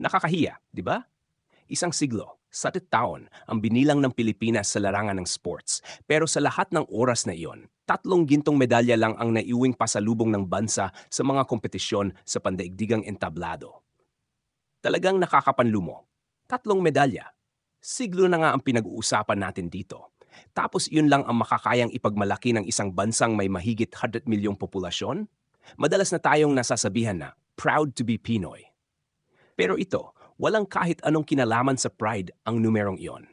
Nakakahiya, di ba? Isang siglo, satit taon, ang binilang ng Pilipinas sa larangan ng sports. Pero sa lahat ng oras na iyon, tatlong gintong medalya lang ang naiwing pasalubong ng bansa sa mga kompetisyon sa pandaigdigang entablado. Talagang nakakapanlumo. Tatlong medalya. Siglo na nga ang pinag-uusapan natin dito. Tapos iyon lang ang makakayang ipagmalaki ng isang bansang may mahigit 100 milyong populasyon? Madalas na tayong nasasabihan na, proud to be Pinoy. Pero ito, walang kahit anong kinalaman sa pride ang numerong iyon.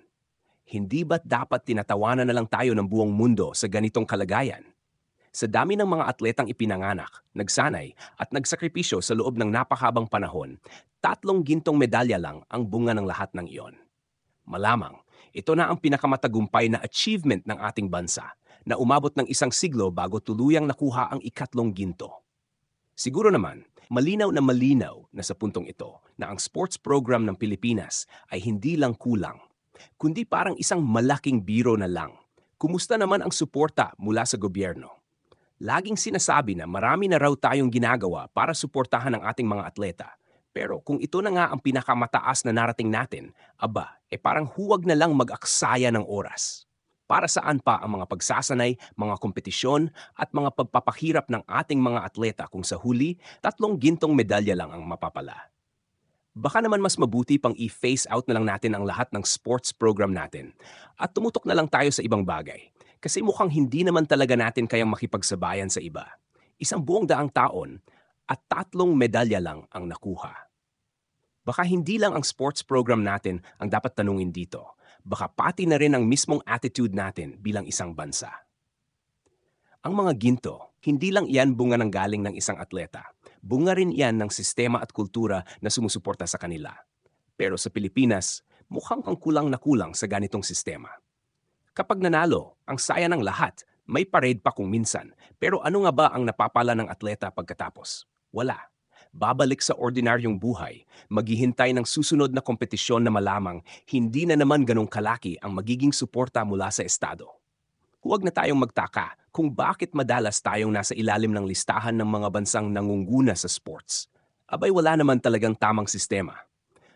Hindi ba't dapat tinatawanan na lang tayo ng buong mundo sa ganitong kalagayan? Sa dami ng mga atletang ipinanganak, nagsanay at nagsakripisyo sa loob ng napakabang panahon, tatlong gintong medalya lang ang bunga ng lahat ng iyon. Malamang, ito na ang pinakamatagumpay na achievement ng ating bansa na umabot ng isang siglo bago tuluyang nakuha ang ikatlong ginto. Siguro naman, Malinaw na malinaw na sa puntong ito na ang sports program ng Pilipinas ay hindi lang kulang, kundi parang isang malaking biro na lang. Kumusta naman ang suporta mula sa gobyerno? Laging sinasabi na marami na raw tayong ginagawa para suportahan ang ating mga atleta. Pero kung ito na nga ang pinakamataas na narating natin, aba, e eh parang huwag na lang mag-aksaya ng oras para saan pa ang mga pagsasanay, mga kompetisyon at mga pagpapahirap ng ating mga atleta kung sa huli, tatlong gintong medalya lang ang mapapala. Baka naman mas mabuti pang i face out na lang natin ang lahat ng sports program natin at tumutok na lang tayo sa ibang bagay kasi mukhang hindi naman talaga natin kayang makipagsabayan sa iba. Isang buong daang taon at tatlong medalya lang ang nakuha. Baka hindi lang ang sports program natin ang dapat tanungin dito baka pati na rin ang mismong attitude natin bilang isang bansa. Ang mga ginto, hindi lang iyan bunga ng galing ng isang atleta. Bunga rin iyan ng sistema at kultura na sumusuporta sa kanila. Pero sa Pilipinas, mukhang kang kulang na kulang sa ganitong sistema. Kapag nanalo, ang saya ng lahat, may parade pa kung minsan. Pero ano nga ba ang napapala ng atleta pagkatapos? Wala babalik sa ordinaryong buhay, maghihintay ng susunod na kompetisyon na malamang hindi na naman ganong kalaki ang magiging suporta mula sa Estado. Huwag na tayong magtaka kung bakit madalas tayong nasa ilalim ng listahan ng mga bansang nangunguna sa sports. Abay wala naman talagang tamang sistema.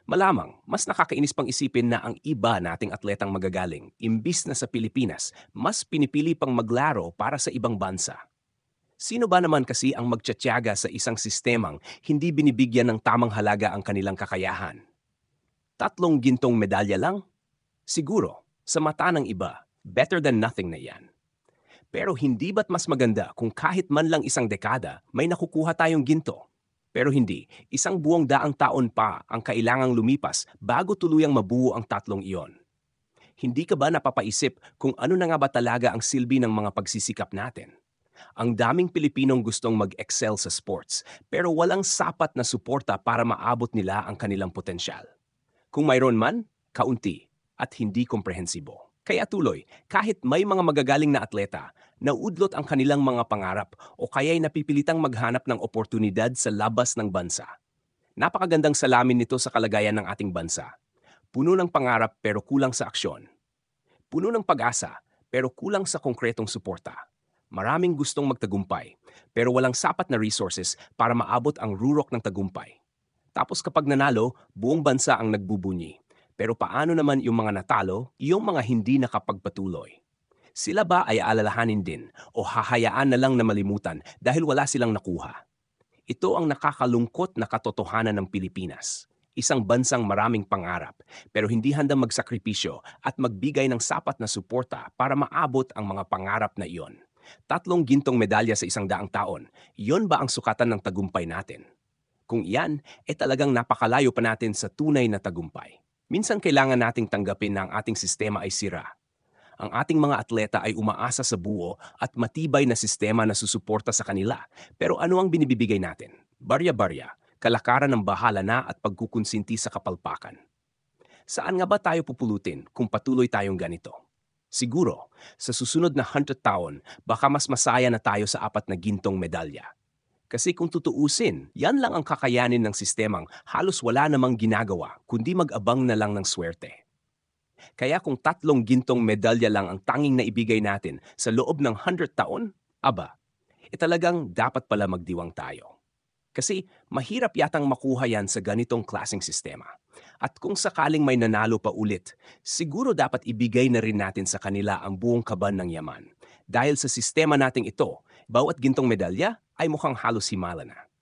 Malamang, mas nakakainis pang isipin na ang iba nating atletang magagaling, imbis na sa Pilipinas, mas pinipili pang maglaro para sa ibang bansa. Sino ba naman kasi ang magtsatyaga sa isang sistemang hindi binibigyan ng tamang halaga ang kanilang kakayahan? Tatlong gintong medalya lang? Siguro, sa mata ng iba, better than nothing na yan. Pero hindi ba't mas maganda kung kahit man lang isang dekada may nakukuha tayong ginto? Pero hindi, isang buong daang taon pa ang kailangang lumipas bago tuluyang mabuo ang tatlong iyon. Hindi ka ba napapaisip kung ano na nga ba talaga ang silbi ng mga pagsisikap natin? Ang daming Pilipinong gustong mag-excel sa sports, pero walang sapat na suporta para maabot nila ang kanilang potensyal. Kung mayroon man, kaunti at hindi komprehensibo. Kaya tuloy, kahit may mga magagaling na atleta, naudlot ang kanilang mga pangarap o kaya'y napipilitang maghanap ng oportunidad sa labas ng bansa. Napakagandang salamin nito sa kalagayan ng ating bansa. Puno ng pangarap pero kulang sa aksyon. Puno ng pag-asa pero kulang sa konkretong suporta. Maraming gustong magtagumpay, pero walang sapat na resources para maabot ang rurok ng tagumpay. Tapos kapag nanalo, buong bansa ang nagbubunyi. Pero paano naman yung mga natalo, yung mga hindi nakapagpatuloy? Sila ba ay aalalahanin din o hahayaan na lang na malimutan dahil wala silang nakuha? Ito ang nakakalungkot na katotohanan ng Pilipinas. Isang bansang maraming pangarap pero hindi handang magsakripisyo at magbigay ng sapat na suporta para maabot ang mga pangarap na iyon. Tatlong gintong medalya sa isang daang taon, yon ba ang sukatan ng tagumpay natin? Kung iyan, e eh talagang napakalayo pa natin sa tunay na tagumpay. Minsan kailangan nating tanggapin na ang ating sistema ay sira. Ang ating mga atleta ay umaasa sa buo at matibay na sistema na susuporta sa kanila. Pero ano ang binibigay natin? Barya-barya, kalakaran ng bahala na at pagkukonsinti sa kapalpakan. Saan nga ba tayo pupulutin kung patuloy tayong ganito? Siguro, sa susunod na 100 taon, baka mas masaya na tayo sa apat na gintong medalya. Kasi kung tutuusin, yan lang ang kakayanin ng sistemang halos wala namang ginagawa kundi mag-abang na lang ng swerte. Kaya kung tatlong gintong medalya lang ang tanging naibigay natin sa loob ng 100 taon, aba, e dapat pala magdiwang tayo. Kasi mahirap yatang makuha yan sa ganitong klasing sistema. At kung sakaling may nanalo pa ulit, siguro dapat ibigay na rin natin sa kanila ang buong kaban ng yaman. Dahil sa sistema nating ito, bawat gintong medalya ay mukhang halos himala na.